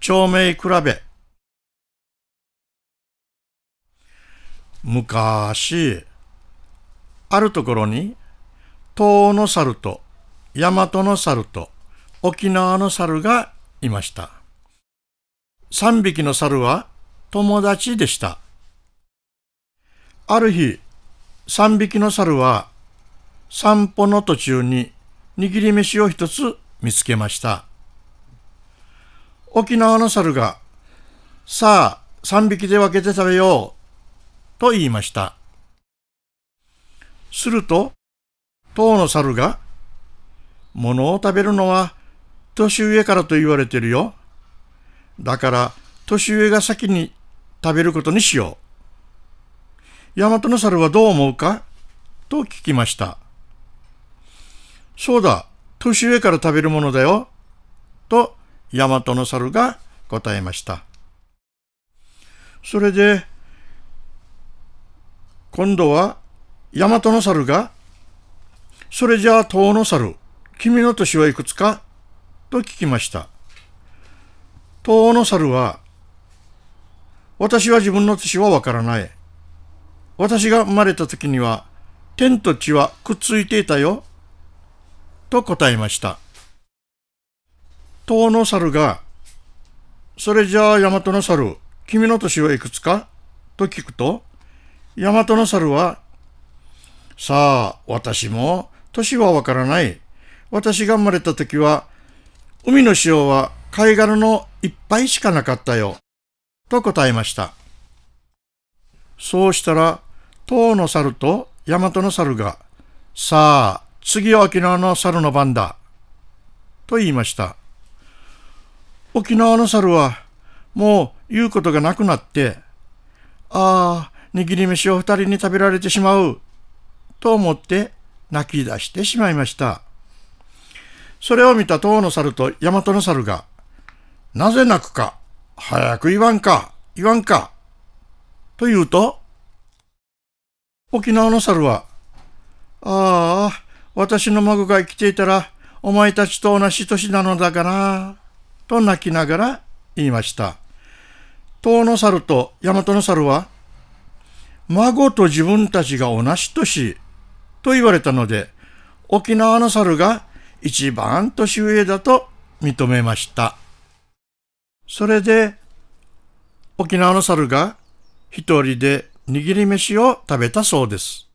町名比べ。昔、あるところに、東の猿と、大和の猿と、沖縄の猿がいました。三匹の猿は友達でした。ある日、三匹の猿は散歩の途中に握り飯を一つ見つけました。沖縄の猿が、さあ、3匹で分けて食べよう、と言いました。すると、当の猿が、物を食べるのは年上からと言われてるよ。だから年上が先に食べることにしよう。大和の猿はどう思うかと聞きました。そうだ、年上から食べるものだよ。と大和の猿が答えました。それで、今度は大和の猿が、それじゃあ遠の猿、君の年はいくつかと聞きました。遠の猿は、私は自分の年はわからない。私が生まれた時には、天と地はくっついていたよ。と答えました。遠の猿が、それじゃあ大和の猿、君の年はいくつかと聞くと、大和の猿は、さあ、私も、年はわからない。私が生まれた時は、海の潮は貝殻の一杯しかなかったよ。と答えました。そうしたら、唐の猿と大和の猿が、さあ、次は沖縄の猿の番だ。と言いました。沖縄の猿は、もう言うことがなくなって、ああ、握り飯を二人に食べられてしまう、と思って泣き出してしまいました。それを見た東の猿と大和の猿が、なぜ泣くか、早く言わんか、言わんか、と言うと、沖縄の猿は、ああ、私の孫が生きていたら、お前たちと同じ年なのだから、と泣きながら言いました。東の猿と大和の猿は、孫と自分たちが同じ年と言われたので、沖縄の猿が一番年上だと認めました。それで、沖縄の猿が一人で握り飯を食べたそうです。